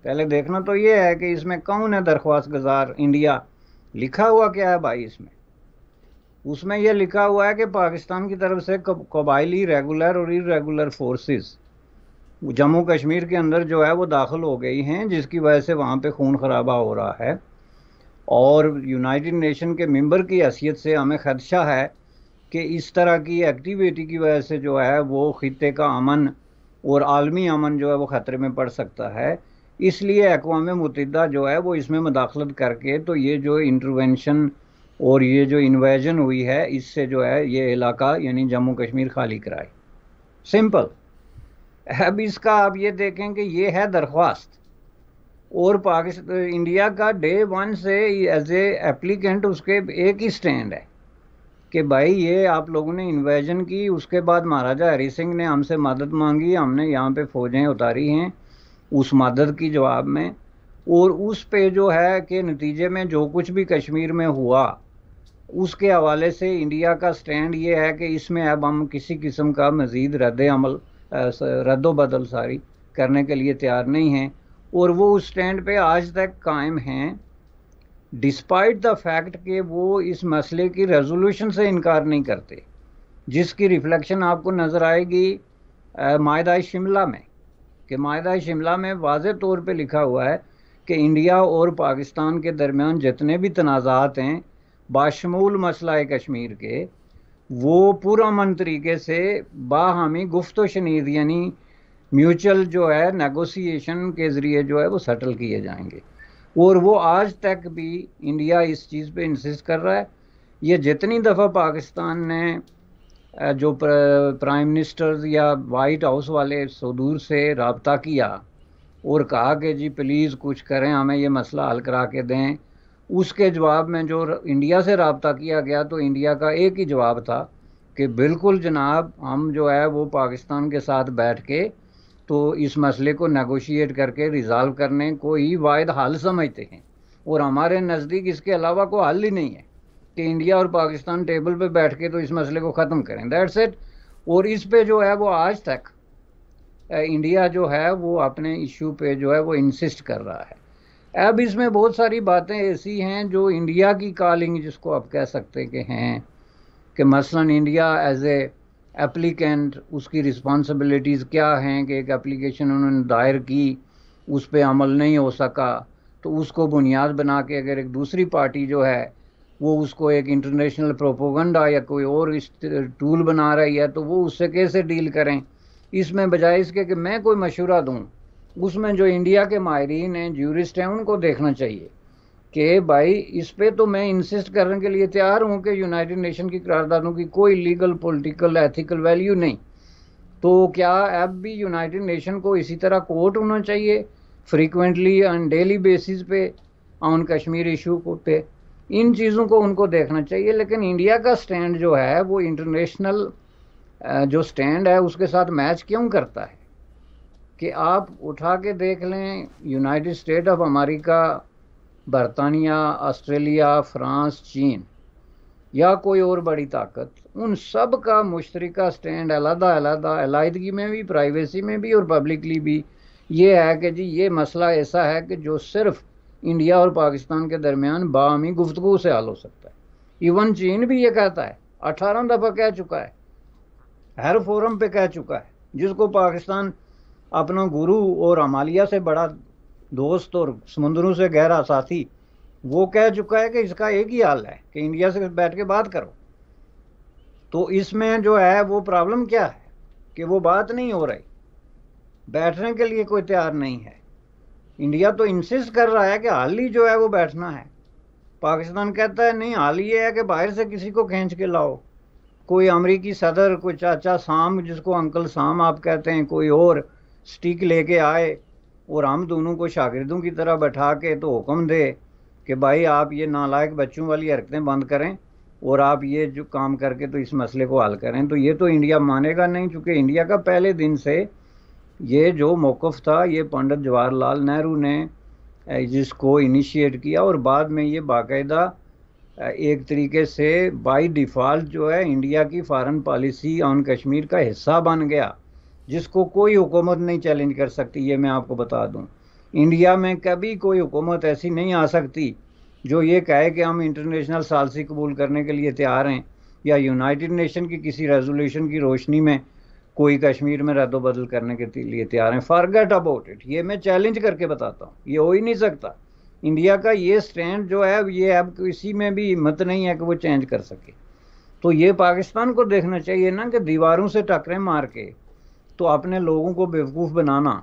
पहले देखना तो ये है कि इसमें कौन है दरख्वास्त गुजार इंडिया लिखा हुआ क्या है भाई इसमें उसमें यह लिखा हुआ है कि पाकिस्तान की तरफ से कबाइली रेगुलर और इरेगुलर फोर्सेस जम्मू कश्मीर के अंदर जो है वो दाखिल हो गई हैं जिसकी वजह से वहाँ पे खून खराबा हो रहा है और यूनाइटेड नेशन के मेंबर की हैसियत से हमें खदशा है कि इस तरह की एक्टिविटी की वजह से जो है वो ख़त्े का अमन और आलमी अमन जो है वो ख़तरे में पड़ सकता है इसलिए अकवा मतदा जो है वो इसमें मुदाखलत करके तो ये जो इंटरवेंशन और ये जो इन्वेजन हुई है इससे जो है ये इलाका यानी जम्मू कश्मीर खाली कराए सिंपल अब इसका आप ये देखें कि ये है दरख्वास्त और पाकिस्तान इंडिया का डे वन से एज ए एप्लीकेंट उसके एक ही स्टैंड है कि भाई ये आप लोगों ने इन्वेजन की उसके बाद महाराजा हरी सिंह ने हमसे मदद मांगी हमने यहाँ पे फौजें उतारी हैं उस मदद की जवाब में और उस पे जो है कि नतीजे में जो कुछ भी कश्मीर में हुआ उसके हवाले से इंडिया का स्टैंड ये है कि इसमें अब हम किसी किस्म का मज़ीद रद्द अमल रद्द बदल सारी करने के लिए तैयार नहीं हैं और वो उस स्टैंड पे आज तक कायम हैं डिस्पाइट द फैक्ट कि वो इस मसले की रेजोल्यूशन से इनकार नहीं करते जिसकी रिफ्लेक्शन आपको नज़र आएगी मायदा शिमला में कि माहा शिमला में वाज तौर पर लिखा हुआ है कि इंडिया और पाकिस्तान के दरमियान जितने भी तनाज़ात हैं बाशमूल मसला है कश्मीर के वो मन तरीके से बाहमी गुफ्त शनीद यानी म्यूचुअल जो है नेगोशिएशन के ज़रिए जो है वो सेटल किए जाएंगे और वो आज तक भी इंडिया इस चीज़ पे इंसिस कर रहा है ये जितनी दफ़ा पाकिस्तान ने जो प्राइम मिनिस्टर या वाइट हाउस वाले सुदूर से रबता किया और कहा कि जी प्लीज़ कुछ करें हमें ये मसला हल करा के दें उसके जवाब में जो इंडिया से रबता किया गया तो इंडिया का एक ही जवाब था कि बिल्कुल जनाब हम जो है वो पाकिस्तान के साथ बैठ के तो इस मसले को नेगोशिएट करके रिज़ाल्व करने को ही वायद हल समझते हैं और हमारे नज़दीक इसके अलावा कोई हल ही नहीं है कि इंडिया और पाकिस्तान टेबल पे बैठ के तो इस मसले को ख़त्म करें दैट्स इट और इस पे जो है वो आज तक इंडिया जो है वो अपने इशू पे जो है वो इंसिस्ट कर रहा है अब इसमें बहुत सारी बातें ऐसी हैं जो इंडिया की कॉलिंग जिसको आप कह सकते हैं कि हैं कि मसलन इंडिया एज ए एप्लीकेंट उसकी रिस्पॉन्सिबिलिटीज़ क्या हैं कि एक एप्लीकेशन उन्होंने दायर की उस पर अमल नहीं हो सका तो उसको बुनियाद बना के अगर एक दूसरी पार्टी जो है वो उसको एक इंटरनेशनल प्रोपोगंडा या कोई और इस टूल बना रही है तो वो उससे कैसे डील करें इसमें बजाय इसके कि मैं कोई मशूरा दूँ उसमें जो इंडिया के माहरीन हैं जूरिस्ट हैं उनको देखना चाहिए कि भाई इस पर तो मैं इंसिस्ट करने के लिए तैयार हूँ कि यूनाइटेड नेशन की करारदादों की कोई लीगल पॉलिटिकल एथिकल वैल्यू नहीं तो क्या अब भी यूनाइटेड नेशन को इसी तरह कोर्ट होना चाहिए फ्रीक्वेंटली ऑन डेली बेसिस पे ऑन कश्मीर इशू पे इन चीज़ों को उनको देखना चाहिए लेकिन इंडिया का स्टैंड जो है वो इंटरनेशनल जो स्टैंड है उसके साथ मैच क्यों करता है कि आप उठा के देख लें यूनाइटेड स्टेट ऑफ अमेरिका बरतानिया ऑस्ट्रेलिया फ्रांस चीन या कोई और बड़ी ताकत उन सब का मुश्तरक स्टैंड अलहदा अलहदा अलाहदगी में भी प्राइवेसी में भी और पब्लिकली भी ये है कि जी ये मसला ऐसा है कि जो सिर्फ़ इंडिया और पाकिस्तान के दरमियान बामी गुफ्तगु से हाल हो सकता है इवन चीन भी ये कहता है अठारह दफ़ा कह चुका है हर फोरम पे कह चुका है जिसको पाकिस्तान अपना गुरु और अमालिया से बड़ा दोस्त और समुद्रों से गहरा साथी वो कह चुका है कि इसका एक ही हाल है कि इंडिया से बैठ के बात करो तो इसमें जो है वो प्रॉब्लम क्या है कि वो बात नहीं हो रही बैठने के लिए कोई तैयार नहीं है इंडिया तो इंसिस्ट कर रहा है कि हाल ही जो है वो बैठना है पाकिस्तान कहता है नहीं हाल ही है कि बाहर से किसी को खींच के लाओ कोई अमरीकी सदर कोई चाचा शाम जिसको अंकल शाम आप कहते हैं कोई और स्टिक लेके आए और हम दोनों को शागिर्दों की तरह बैठा के तो हुक्म दे कि भाई आप ये नालायक बच्चों वाली हरकतें बंद करें और आप ये जो काम करके तो इस मसले को हल करें तो ये तो इंडिया मानेगा नहीं चूँकि इंडिया का पहले दिन से ये जो मौक़ था ये पंडित जवाहरलाल नेहरू ने जिसको इनिशिएट किया और बाद में ये बाकायदा एक तरीके से बाई डिफ़ॉल्ट जो है इंडिया की फ़ारन पॉलिसी ऑन कश्मीर का हिस्सा बन गया जिसको कोई हुकूमत नहीं चैलेंज कर सकती ये मैं आपको बता दूं इंडिया में कभी कोई हुकूमत ऐसी नहीं आ सकती जो ये कहे कि हम इंटरनेशनल सालसी कबूल करने के लिए तैयार हैं या यूनाइटेड नेशन की किसी रेजोल्यूशन की रोशनी में कोई कश्मीर में रद्द बदल करने के लिए तैयार है फॉर गेट अबाउट इट ये मैं चैलेंज करके बताता हूँ ये हो ही नहीं सकता इंडिया का ये स्टैंड जो है ये अब किसी में भी हिम्मत नहीं है कि वो चेंज कर सके तो ये पाकिस्तान को देखना चाहिए ना कि दीवारों से टकरे मार के तो अपने लोगों को बेवकूफ़ बनाना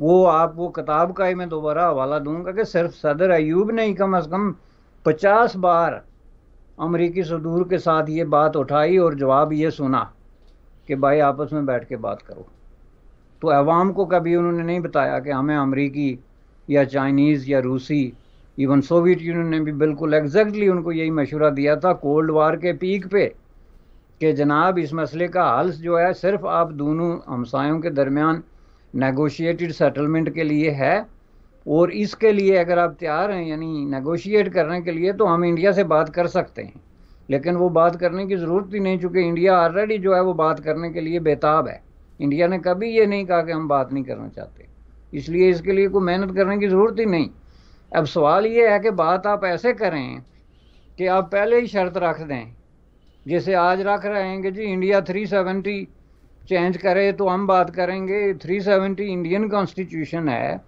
वो आप वो किताब का ही मैं दोबारा हवाला दूंगा कि सिर्फ सदर अयूब ने ही कम अज़ कम पचास बार अमरीकी सदूर के साथ ये बात उठाई और जवाब ये सुना कि भाई आपस में बैठ के बात करो तो अवाम को कभी उन्होंने नहीं बताया कि हमें अमरीकी या चाइनीज़ या रूसी इवन सोवियत यूनियन ने भी बिल्कुल एग्जैक्टली उनको यही मशूरा दिया था कोल्ड वार के पीक पे कि जनाब इस मसले का हल जो है सिर्फ आप दोनों हमसायों के दरमियान नेगोशिएटेड सेटलमेंट के लिए है और इसके लिए अगर आप तैयार हैं यानी नेगोशिएट करने के लिए तो हम इंडिया से बात कर सकते हैं लेकिन वो बात करने की ज़रूरत ही नहीं चूँकि इंडिया ऑलरेडी जो है वो बात करने के लिए बेताब है इंडिया ने कभी ये नहीं कहा कि हम बात नहीं करना चाहते इसलिए इसके लिए कोई मेहनत करने की ज़रूरत ही नहीं अब सवाल ये है कि बात आप ऐसे करें कि आप पहले ही शर्त रख दें जैसे आज रख रहे हैं कि जी इंडिया 370 चेंज करे तो हम बात करेंगे 370 इंडियन कॉन्स्टिट्यूशन है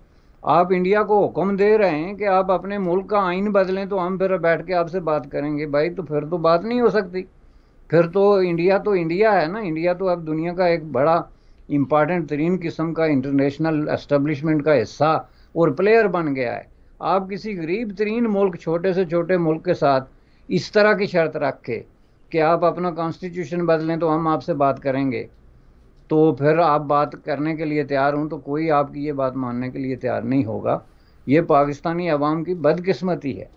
आप इंडिया को हुक्म दे रहे हैं कि आप अपने मुल्क का आइन बदलें तो हम फिर बैठ के आपसे बात करेंगे भाई तो फिर तो बात नहीं हो सकती फिर तो इंडिया तो इंडिया है ना इंडिया तो अब दुनिया का एक बड़ा इम्पॉर्टेंट तरीन किस्म का इंटरनेशनल एस्टेब्लिशमेंट का हिस्सा और प्लेयर बन गया है आप किसी गरीब तरीन मुल्क छोटे से छोटे मुल्क के साथ इस तरह की शर्त रख के कि आप अपना कॉन्स्टिट्यूशन बदलें तो हम आपसे बात करेंगे तो फिर आप बात करने के लिए तैयार हूँ तो कोई आपकी ये बात मानने के लिए तैयार नहीं होगा ये पाकिस्तानी अवाम की बदकिस्मती है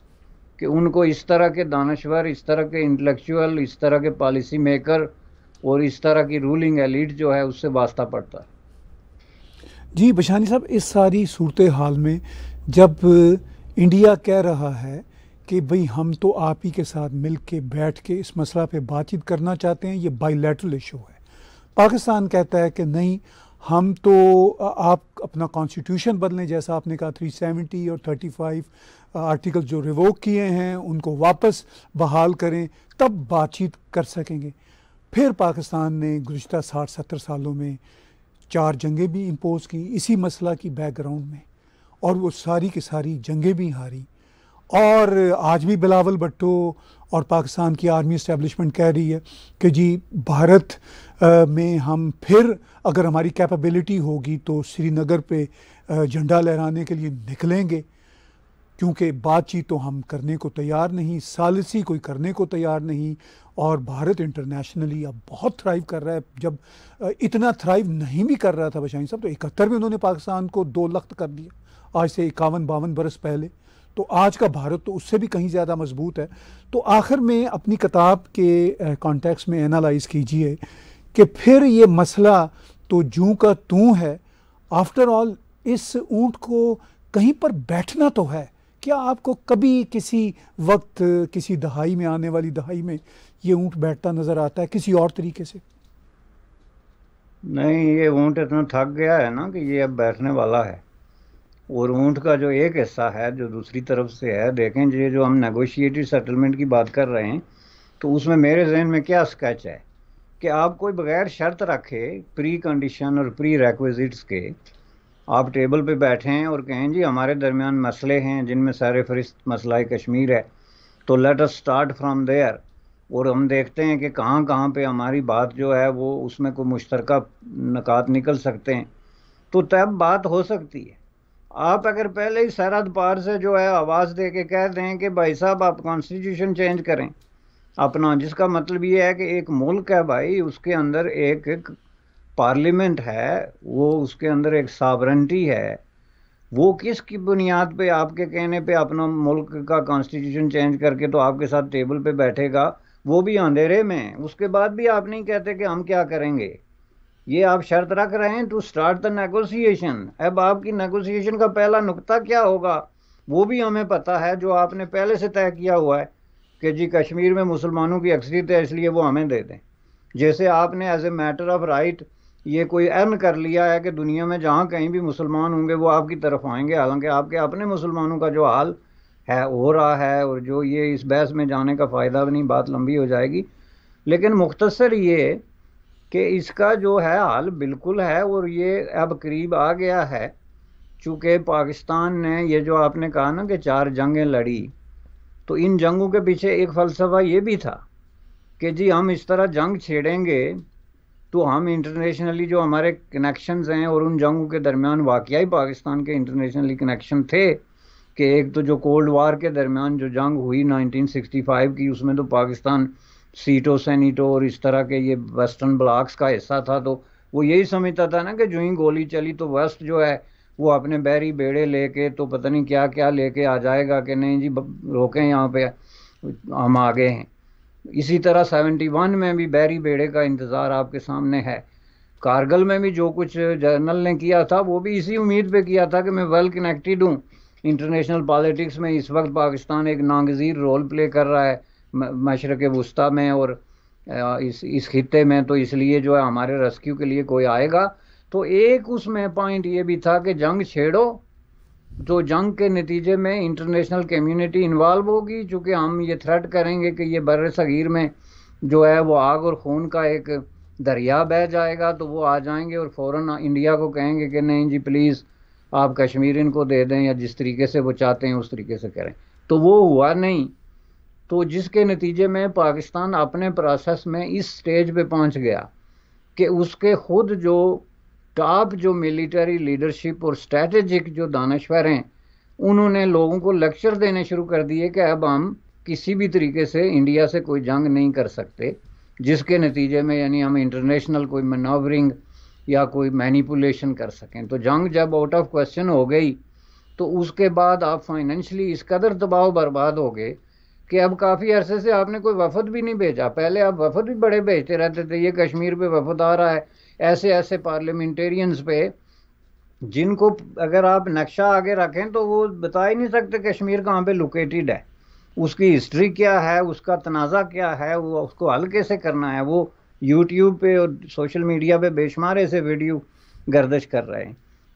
कि उनको इस तरह के दानश्वर इस तरह के इंटेलेक्चुअल इस तरह के पॉलिसी मेकर और इस तरह की रूलिंग एलिट जो है उससे वास्ता पड़ता है जी बशानी साहब इस सारी सूरत हाल में जब इंडिया कह रहा है कि भाई हम तो आप ही के साथ मिल के बैठ के इस मसला पे बातचीत करना चाहते हैं ये बाईलेटरल इशू है पाकिस्तान कहता है कि नहीं हम तो आप अपना कॉन्स्टिट्यूशन बदलें जैसा आपने कहा 370 और 35 आर्टिकल जो रिवोक किए हैं उनको वापस बहाल करें तब बातचीत कर सकेंगे फिर पाकिस्तान ने गुजत साठ सत्तर सालों में चार जंगें भी इम्पोज़ की इसी मसला की बैकग्राउंड में और वो सारी की सारी जंगें भी हारी और आज भी बिलावल भट्टो और पाकिस्तान की आर्मी इस्टेबलिशमेंट कह रही है कि जी भारत आ, में हम फिर अगर हमारी कैपेबिलिटी होगी तो श्रीनगर पे झंडा लहराने के लिए निकलेंगे क्योंकि बातचीत तो हम करने को तैयार नहीं सालसी कोई करने को तैयार नहीं और भारत इंटरनेशनली अब बहुत थ्राइव कर रहा है जब इतना थ्राइव नहीं भी कर रहा था बशाइन साहब तो इकहत्तर में उन्होंने पाकिस्तान को दो लख्त कर दिया आज से इक्यावन बावन बरस पहले तो आज का भारत तो उससे भी कहीं ज़्यादा मजबूत है तो आखिर में अपनी किताब के कॉन्टेक्स्ट में एनालाइज कीजिए कि फिर ये मसला तो जू का तू है आफ्टर ऑल इस ऊँट को कहीं पर बैठना तो है क्या आपको कभी किसी वक्त किसी दहाई में आने वाली दहाई में ये ऊँट बैठता नज़र आता है किसी और तरीके से नहीं ये ऊँट इतना थक गया है ना कि ये अब बैठने वाला है और ऊँट का जो एक हिस्सा है जो दूसरी तरफ से है देखें ये जो हम नेगोशिएटेड सेटलमेंट की बात कर रहे हैं तो उसमें मेरे जहन में क्या स्केच है कि आप कोई बगैर शर्त रखे प्री कंडीशन और प्री रेक्विजिट्स के आप टेबल पे हैं और कहें जी हमारे दरमियान मसले हैं जिनमें सारे फहरिस्त मसला कश्मीर है तो let us start from there और हम देखते हैं कि कहाँ कहाँ पे हमारी बात जो है वो उसमें कोई मुश्तरका नकात निकल सकते हैं तो तब बात हो सकती है आप अगर पहले ही सरहद पार से जो है आवाज़ दे के कह दें कि भाई साहब आप कॉन्स्टिट्यूशन चेंज करें अपना जिसका मतलब ये है कि एक मुल्क है भाई उसके अंदर एक, एक पार्लियामेंट है वो उसके अंदर एक सावरेंटी है वो किस की बुनियाद पे आपके कहने पे अपना मुल्क का कॉन्स्टिट्यूशन चेंज करके तो आपके साथ टेबल पे बैठेगा वो भी अंधेरे में उसके बाद भी आप नहीं कहते कि हम क्या करेंगे ये आप शर्त रख रहे हैं टू स्टार्ट द नेगोशिएशन अब आपकी नेगोशिएशन का पहला नुकता क्या होगा वो भी हमें पता है जो आपने पहले से तय किया हुआ है कि जी कश्मीर में मुसलमानों की अक्सरियत है इसलिए वो हमें दे दें जैसे आपने as a matter of right ये कोई अर्न कर लिया है कि दुनिया में जहाँ कहीं भी मुसलमान होंगे वो आपकी तरफ आएंगे हालांकि आपके अपने मुसलमानों का जो हाल है हो रहा है और जो ये इस बहस में जाने का फ़ायदा भी नहीं बात लंबी हो जाएगी लेकिन मुख्तसर ये कि इसका जो है हाल बिल्कुल है और ये अब करीब आ गया है चूँकि पाकिस्तान ने ये जो आपने कहा ना कि चार जंगें लड़ी तो इन जंगों के पीछे एक फ़लसफ़ा ये भी था कि जी हम इस तरह जंग छेड़ेंगे तो हम इंटरनेशनली जो हमारे कनेक्शन हैं और उन जंगों के दरमियान वाकई पाकिस्तान के इंटरनेशनली कनेक्शन थे कि एक तो जो कोल्ड वार के दरमियान जो जंग हुई 1965 की उसमें तो पाकिस्तान सीटो सैनिटो और इस तरह के ये वेस्टर्न ब्लॉक्स का हिस्सा था तो वो यही समझता था ना कि जो ही गोली चली तो वेस्ट जो है वो अपने बैरी बेड़े लेके तो पता नहीं क्या क्या लेके आ जाएगा कि नहीं जी रोकें यहाँ पे हम आगे हैं इसी तरह 71 में भी बैरी बेड़े का इंतज़ार आपके सामने है कारगिल में भी जो कुछ जनरल ने किया था वो भी इसी उम्मीद पे किया था कि मैं वेल कनेक्टेड हूँ इंटरनेशनल पॉलिटिक्स में इस वक्त पाकिस्तान एक नागजीर रोल प्ले कर रहा है मशरक़ वस्ती में और इस इस खत्े में तो इसलिए जो है हमारे रेस्क्यू के लिए कोई आएगा तो एक उसमें पॉइंट ये भी था कि जंग छेड़ो तो जंग के नतीजे में इंटरनेशनल कम्युनिटी इन्वॉल्व होगी चूँकि हम ये थ्रेट करेंगे कि ये बर सग़ीर में जो है वो आग और खून का एक दरिया बह जाएगा तो वो आ जाएंगे और फ़ौर इंडिया को कहेंगे कि नहीं जी प्लीज़ आप कश्मीर इनको दे दें या जिस तरीके से वो चाहते हैं उस तरीके से करें तो वो हुआ नहीं तो जिसके नतीजे में पाकिस्तान अपने प्रोसेस में इस स्टेज पे पहुंच गया कि उसके खुद जो टॉप जो मिलिट्री लीडरशिप और स्ट्रेटेजिक जो दानश्वर हैं उन्होंने लोगों को लेक्चर देने शुरू कर दिए कि अब हम किसी भी तरीके से इंडिया से कोई जंग नहीं कर सकते जिसके नतीजे में यानी हम इंटरनेशनल कोई मनावरिंग या कोई मैनिपुलेशन कर सकें तो जंग जब आउट ऑफ क्वेश्चन हो गई तो उसके बाद आप फाइनेंशली इस कदर दबाव बर्बाद हो गए कि अब काफ़ी अरसे से आपने कोई वफद भी नहीं भेजा पहले आप वफद भी बड़े भेजते रहते थे ये कश्मीर पे वफद आ रहा है ऐसे ऐसे पार्लियामेंटेरियंस पे जिनको अगर आप नक्शा आगे रखें तो वो बता ही नहीं सकते कश्मीर कहाँ पे लोकेटेड है उसकी हिस्ट्री क्या है उसका तनाज़ा क्या है वो उसको हल कैसे करना है वो यूट्यूब पे और सोशल मीडिया पे बेशुमार ऐसे वीडियो गर्दश कर रहे हैं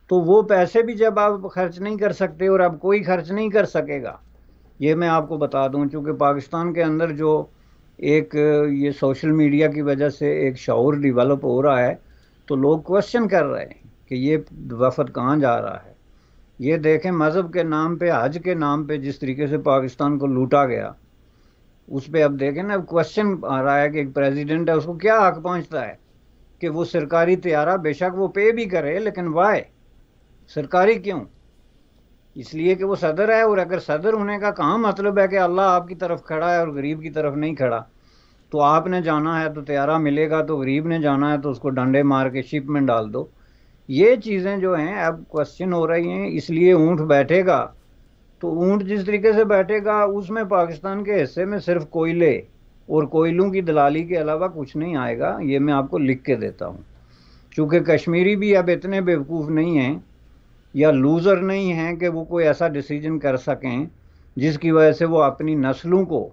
तो वो पैसे भी जब आप खर्च नहीं कर सकते और अब कोई खर्च नहीं कर सकेगा ये मैं आपको बता दूं चूँकि पाकिस्तान के अंदर जो एक ये सोशल मीडिया की वजह से एक शौर डिवेलप हो रहा है तो लोग क्वेश्चन कर रहे हैं कि ये वफद कहाँ जा रहा है ये देखें मज़हब के नाम पे हज के नाम पे जिस तरीके से पाकिस्तान को लूटा गया उस पर अब देखें ना क्वेश्चन आ रहा है कि एक प्रेसिडेंट है उसको क्या हक पहुंचता है कि वो सरकारी त्यारा बेशक वो पे भी करे लेकिन वाय सरकारी क्यों इसलिए कि वो सदर है और अगर सदर होने का कहाँ मतलब है कि अल्लाह आपकी तरफ खड़ा है और गरीब की तरफ नहीं खड़ा तो आपने जाना है तो त्यारा मिलेगा तो गरीब ने जाना है तो उसको डंडे मार के शिप में डाल दो ये चीज़ें जो हैं अब क्वेश्चन हो रही हैं इसलिए ऊँट बैठेगा तो ऊँट जिस तरीके से बैठेगा उसमें पाकिस्तान के हिस्से में सिर्फ कोयले और कोयलों की दलाली के अलावा कुछ नहीं आएगा ये मैं आपको लिख के देता हूँ चूँकि कश्मीरी भी अब इतने बेवकूफ़ नहीं हैं या लूज़र नहीं हैं कि वो कोई ऐसा डिसीजन कर सकें जिसकी वजह से वो अपनी नस्लों को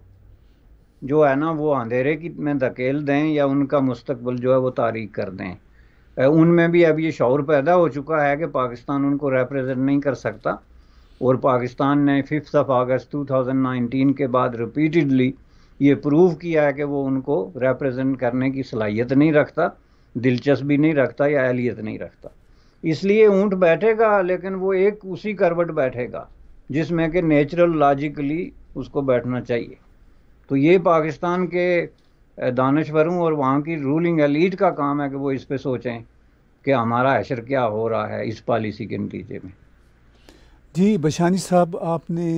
जो है ना वो अंधेरे की में धकेल दें या उनका मुस्तबल जो है वो तारीख कर दें उनमें भी अब ये शौर पैदा हो चुका है कि पाकिस्तान उनको रिप्रेजेंट नहीं कर सकता और पाकिस्तान ने फिफ्थ ऑफ अगस्त 2019 के बाद रिपीटडली ये प्रूव किया है कि वो उनको रिप्रेजेंट करने की सलाहियत नहीं रखता दिलचस्पी नहीं रखता या अहलियत नहीं रखता इसलिए ऊँट बैठेगा लेकिन वो एक उसी करवट बैठेगा जिसमें कि नेचुरल लॉजिकली उसको बैठना चाहिए तो ये पाकिस्तान के दानश्वरों और वहाँ की रूलिंग एलीट का काम है कि वो इस पे सोचें कि हमारा अशर क्या हो रहा है इस पॉलिसी के नतीजे में जी बशानी साहब आपने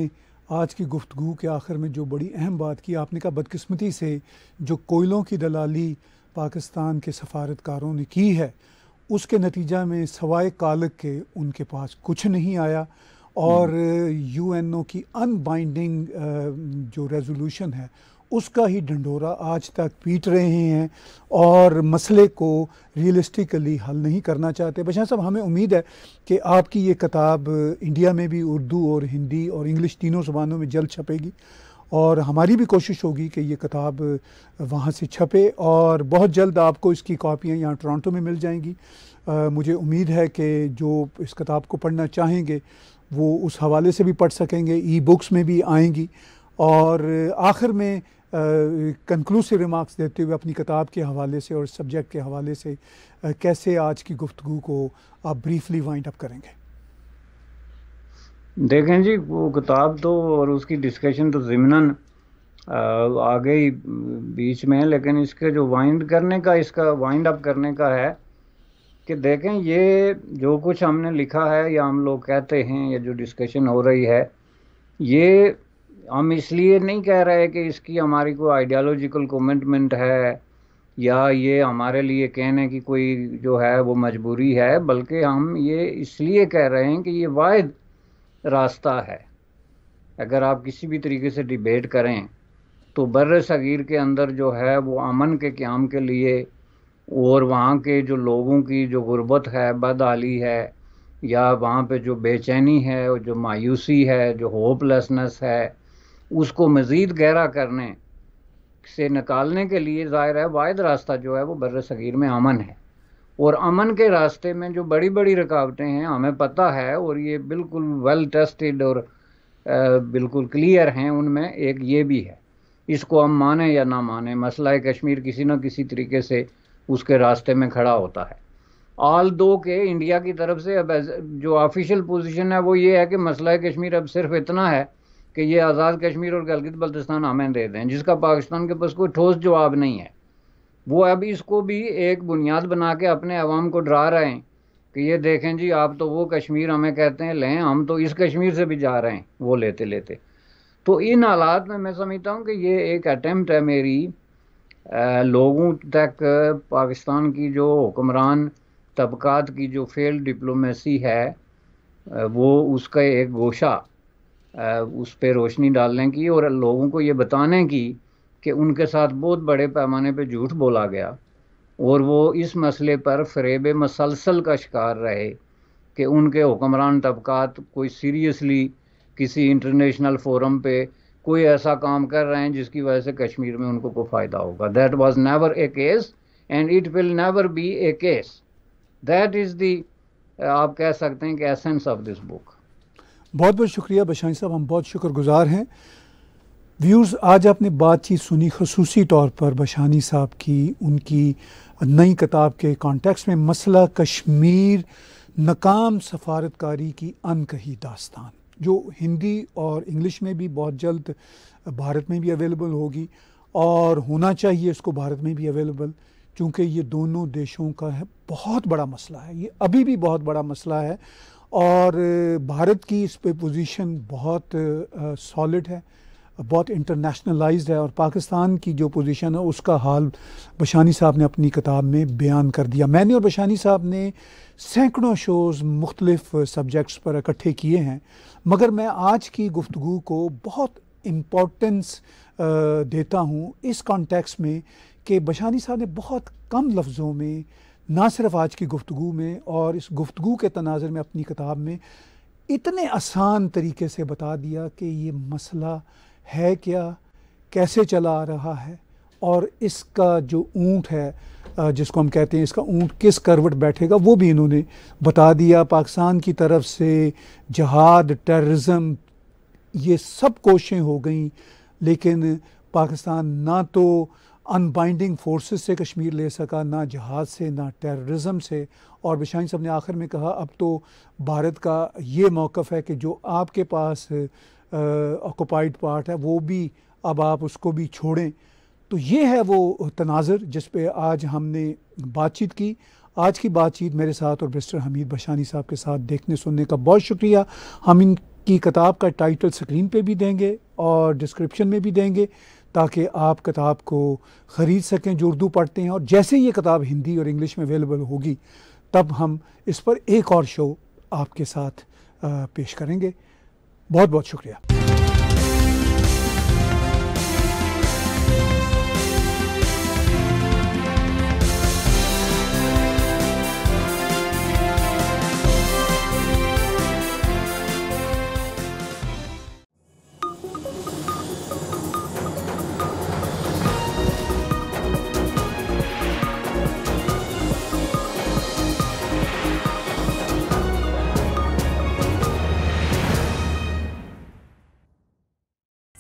आज की गुफ्तु के आखिर में जो बड़ी अहम बात की आपने कहा बदकस्मती से जो कोयलों की दलाली पाकिस्तान के सफारतकारों ने की है उसके नतीजा में सवाए कालक के उनके पास कुछ नहीं आया और यूएनओ की अनबाइंडिंग जो रेजोल्यूशन है उसका ही ढंडोरा आज तक पीट रहे हैं और मसले को रियलिस्टिकली हल नहीं करना चाहते बशा साहब हमें उम्मीद है कि आपकी ये किताब इंडिया में भी उर्दू और हिंदी और इंग्लिश तीनों जबानों में जल्द छपेगी और हमारी भी कोशिश होगी कि ये किताब वहाँ से छपे और बहुत जल्द आपको इसकी कापियाँ यहाँ टोरंटो में मिल जाएंगी आ, मुझे उम्मीद है कि जो इस किताब को पढ़ना चाहेंगे वो उस हवाले से भी पढ़ सकेंगे ई बुक्स में भी आएंगी और आखिर में कंक्लूसिव रिमार्क्स देते हुए अपनी किताब के हवाले से और सब्जेक्ट के हवाले से आ, कैसे आज की गुफ्तु को आप ब्रीफली वाइंड अप करेंगे देखें जी वो किताब तो और उसकी डिस्कशन तो ज़िमनन आ गई बीच में लेकिन इसके जो वाइंड करने का इसका वाइंड अप करने का है कि देखें ये जो कुछ हमने लिखा है या हम लोग कहते हैं या जो डिस्कशन हो रही है ये हम इसलिए नहीं कह रहे कि इसकी हमारी कोई आइडियालॉजिकल कमिटमेंट है या ये हमारे लिए कहने की कोई जो है वो मजबूरी है बल्कि हम ये इसलिए कह रहे हैं कि ये वायद रास्ता है अगर आप किसी भी तरीके से डिबेट करें तो बर सग़ीर के अंदर जो है वो अमन के क्याम के लिए और वहाँ के जो लोगों की जो गुर्बत है बदहाली है या वहाँ पे जो बेचैनी है और जो मायूसी है जो होपलेसनेस है उसको मज़ीद गहरा करने से निकालने के लिए ज़ाहिर है वाद रास्ता जो है वो बर सग़ीर में अमन है और अमन के रास्ते में जो बड़ी बड़ी रुकावटें हैं हमें पता है और ये बिल्कुल वेल टेस्टेड और बिल्कुल क्लियर हैं उनमें एक ये भी है इसको हम माने या ना माने मसला कश्मीर किसी न किसी तरीके से उसके रास्ते में खड़ा होता है आल दो के इंडिया की तरफ से अब जो ऑफिशियल पोजीशन है वो ये है कि मसला कश्मीर अब सिर्फ इतना है कि ये आज़ाद कश्मीर और गलगित बल्तिस्तान हमें दे दें जिसका पाकिस्तान के पास कोई ठोस जवाब नहीं है वो अब इसको भी एक बुनियाद बना के अपने आवाम को डरा रहे हैं कि ये देखें जी आप तो वो कश्मीर हमें कहते हैं लें हम तो इस कश्मीर से भी जा रहे हैं वो लेते लेते तो इन हालात में मैं समझता हूँ कि ये एक अटैम्प्ट है मेरी आ, लोगों तक पाकिस्तान की जो हुक्मरान तबकात की जो फेल डिप्लोमेसी है वो उसका एक गोशा उस पर रोशनी डालने की और लोगों को ये बताने की कि उनके साथ बहुत बड़े पैमाने पर झूठ बोला गया और वो इस मसले पर फ्रेब मसलसल का शिकार रहे कि उनके हुक्मरान तबक़ात कोई सीरियसली किसी इंटरनेशनल फोरम पे कोई ऐसा काम कर रहे हैं जिसकी वजह से कश्मीर में उनको कोई फ़ायदा होगा that was never a case and it will never be a case that is the आप कह सकते हैं कि एसेंस ऑफ दिस बुक बहुत बहुत शुक्रिया बशाई साहब हम बहुत शुक्रगुजार हैं व्यूज़ आज आपने बातचीत सुनी खसूस तौर पर बशानी साहब की उनकी नई किताब के कॉन्टेक्स में मसला कश्मीर नाकाम सफारतकारी की अनकही दास्तान जो हिंदी और इंग्लिश में भी बहुत जल्द भारत में भी अवेलेबल होगी और होना चाहिए इसको भारत में भी अवेलेबल क्योंकि ये दोनों देशों का है बहुत बड़ा मसला है ये अभी भी बहुत बड़ा मसला है और भारत की इस पर पोजिशन बहुत सॉलिड है बहुत इंटरनेशनलाइज्ड है और पाकिस्तान की जो पोजीशन है उसका हाल बशानी साहब ने अपनी किताब में बयान कर दिया मैंने और बशानी साहब ने सैकड़ों शोज़ मुख्तलिफ सब्जेक्ट्स पर इकट्ठे किए हैं मगर मैं आज की गुफ्तु को बहुत इम्पोर्टेंस देता हूँ इस कॉन्टेक्स में कि बशानी साहब ने बहुत कम लफ्ज़ों में ना सिर्फ आज की गुफ्तु में और इस गुफ्तु के तनाजर में अपनी किताब में इतने आसान तरीके से बता दिया कि ये मसला है क्या कैसे चला आ रहा है और इसका जो ऊँट है जिसको हम कहते हैं इसका ऊँट किस करवट बैठेगा वो भी इन्होंने बता दिया पाकिस्तान की तरफ से जहाद टेर्रज़म ये सब कोशें हो गई लेकिन पाकिस्तान ना तो अनबाइंडिंग फोर्सेस से कश्मीर ले सका ना जहाज से ना टेररिज्म से और बिशाइन साहब ने आखिर में कहा अब तो भारत का ये मौक़ है कि जो आपके पास ऑक्यूपाइड uh, पार्ट है वो भी अब आप उसको भी छोड़ें तो ये है वो तनाज़र जिस पे आज हमने बातचीत की आज की बातचीत मेरे साथ और मिस्टर हमीद बशानी साहब के साथ देखने सुनने का बहुत शुक्रिया हम इनकी किताब का टाइटल स्क्रीन पे भी देंगे और डिस्क्रिप्शन में भी देंगे ताकि आप किताब को ख़रीद सकें जो उर्दू पढ़ते हैं और जैसे ये किताब हिंदी और इंग्लिश में अवेलेबल होगी तब हम इस पर एक और शो आपके साथ uh, पेश करेंगे बहुत बहुत शुक्रिया